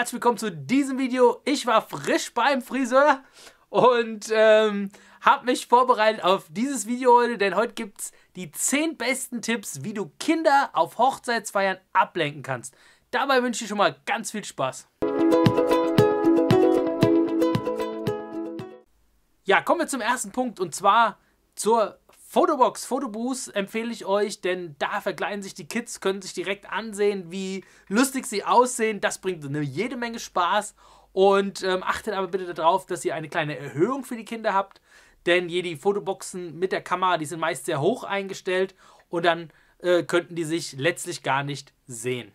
herzlich willkommen zu diesem Video. Ich war frisch beim Friseur und ähm, habe mich vorbereitet auf dieses Video heute, denn heute gibt es die 10 besten Tipps, wie du Kinder auf Hochzeitsfeiern ablenken kannst. Dabei wünsche ich dir schon mal ganz viel Spaß. Ja, kommen wir zum ersten Punkt und zwar zur Fotobox, Fotoboos empfehle ich euch, denn da verkleiden sich die Kids, können sich direkt ansehen, wie lustig sie aussehen. Das bringt eine jede Menge Spaß. Und ähm, achtet aber bitte darauf, dass ihr eine kleine Erhöhung für die Kinder habt, denn hier die Fotoboxen mit der Kamera, die sind meist sehr hoch eingestellt und dann äh, könnten die sich letztlich gar nicht sehen.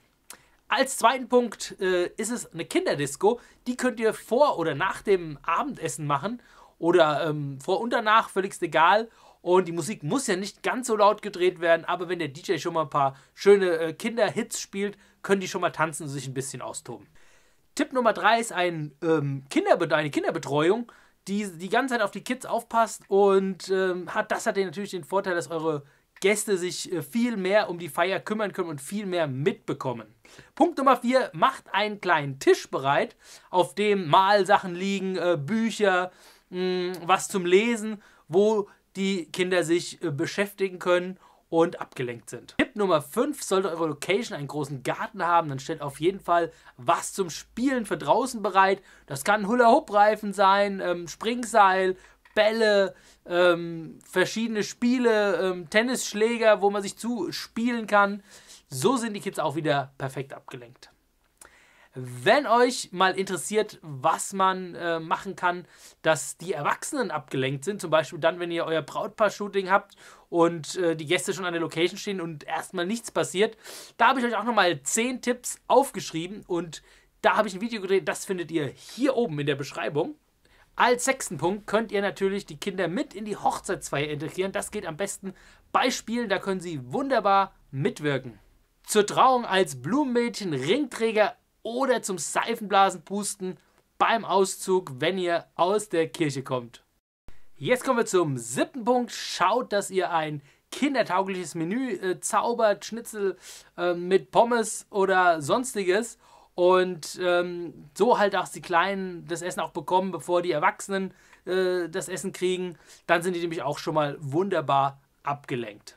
Als zweiten Punkt äh, ist es eine Kinderdisco. Die könnt ihr vor oder nach dem Abendessen machen oder ähm, vor und danach, völlig egal. Und die Musik muss ja nicht ganz so laut gedreht werden, aber wenn der DJ schon mal ein paar schöne äh, Kinderhits spielt, können die schon mal tanzen und sich ein bisschen austoben. Tipp Nummer 3 ist ein, ähm, Kinderbe eine Kinderbetreuung, die die ganze Zeit auf die Kids aufpasst und ähm, hat, das hat natürlich den Vorteil, dass eure Gäste sich äh, viel mehr um die Feier kümmern können und viel mehr mitbekommen. Punkt Nummer 4, macht einen kleinen Tisch bereit, auf dem Malsachen liegen, äh, Bücher, mh, was zum Lesen, wo die Kinder sich äh, beschäftigen können und abgelenkt sind. Tipp Nummer 5, sollte eure Location einen großen Garten haben, dann stellt auf jeden Fall was zum Spielen für draußen bereit. Das kann Hula-Hoop-Reifen sein, ähm, Springseil, Bälle, ähm, verschiedene Spiele, ähm, Tennisschläger, wo man sich zuspielen kann. So sind die Kids auch wieder perfekt abgelenkt. Wenn euch mal interessiert, was man äh, machen kann, dass die Erwachsenen abgelenkt sind, zum Beispiel dann, wenn ihr euer Brautpaar-Shooting habt und äh, die Gäste schon an der Location stehen und erstmal nichts passiert, da habe ich euch auch nochmal 10 Tipps aufgeschrieben und da habe ich ein Video gedreht, das findet ihr hier oben in der Beschreibung. Als sechsten Punkt könnt ihr natürlich die Kinder mit in die Hochzeitsfeier integrieren. Das geht am besten bei Spielen, da können sie wunderbar mitwirken. Zur Trauung als Blumenmädchen, Ringträger oder zum Seifenblasenpusten beim Auszug, wenn ihr aus der Kirche kommt. Jetzt kommen wir zum siebten Punkt. Schaut, dass ihr ein kindertaugliches Menü äh, zaubert, Schnitzel äh, mit Pommes oder sonstiges. Und ähm, so halt auch die Kleinen das Essen auch bekommen, bevor die Erwachsenen äh, das Essen kriegen. Dann sind die nämlich auch schon mal wunderbar abgelenkt.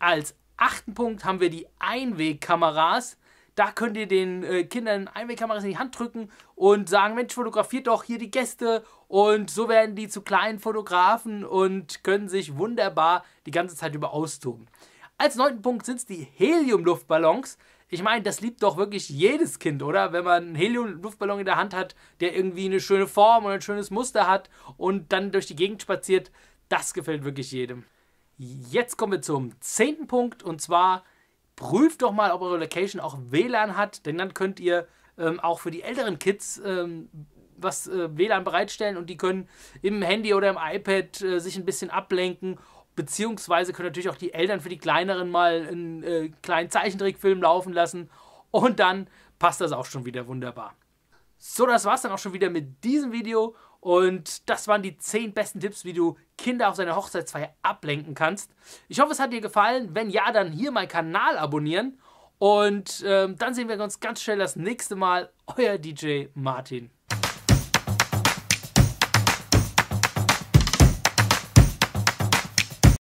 Als achten Punkt haben wir die Einwegkameras. Da könnt ihr den äh, Kindern Einwegkameras in die Hand drücken und sagen, Mensch, fotografiert doch hier die Gäste. Und so werden die zu kleinen Fotografen und können sich wunderbar die ganze Zeit über austoben. Als neunten Punkt sind es die Helium-Luftballons. Ich meine, das liebt doch wirklich jedes Kind, oder? Wenn man einen Helium-Luftballon in der Hand hat, der irgendwie eine schöne Form und ein schönes Muster hat und dann durch die Gegend spaziert, das gefällt wirklich jedem. Jetzt kommen wir zum zehnten Punkt und zwar prüft doch mal, ob eure Location auch WLAN hat, denn dann könnt ihr ähm, auch für die älteren Kids ähm, was äh, WLAN bereitstellen und die können im Handy oder im iPad äh, sich ein bisschen ablenken. Beziehungsweise können natürlich auch die Eltern für die Kleineren mal einen äh, kleinen Zeichentrickfilm laufen lassen und dann passt das auch schon wieder wunderbar. So, das war's dann auch schon wieder mit diesem Video. Und das waren die 10 besten Tipps, wie du Kinder auf seiner Hochzeitsfeier ablenken kannst. Ich hoffe, es hat dir gefallen. Wenn ja, dann hier meinen Kanal abonnieren. Und ähm, dann sehen wir uns ganz schnell das nächste Mal. Euer DJ Martin.